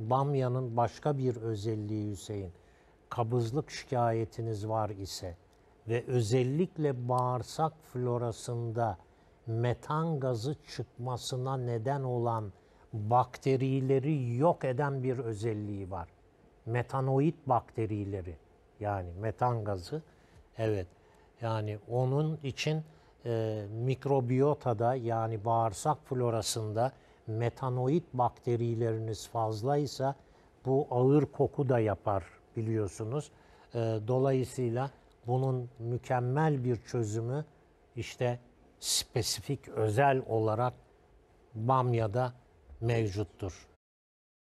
Bamya'nın başka bir özelliği Hüseyin. Kabızlık şikayetiniz var ise ve özellikle bağırsak florasında metan gazı çıkmasına neden olan bakterileri yok eden bir özelliği var. Metanoid bakterileri yani metan gazı evet yani onun için e, mikrobiyotada yani bağırsak florasında metanoid bakterileriniz fazlaysa bu ağır koku da yapar biliyorsunuz. Ee, dolayısıyla bunun mükemmel bir çözümü işte spesifik özel olarak bamyada mevcuttur.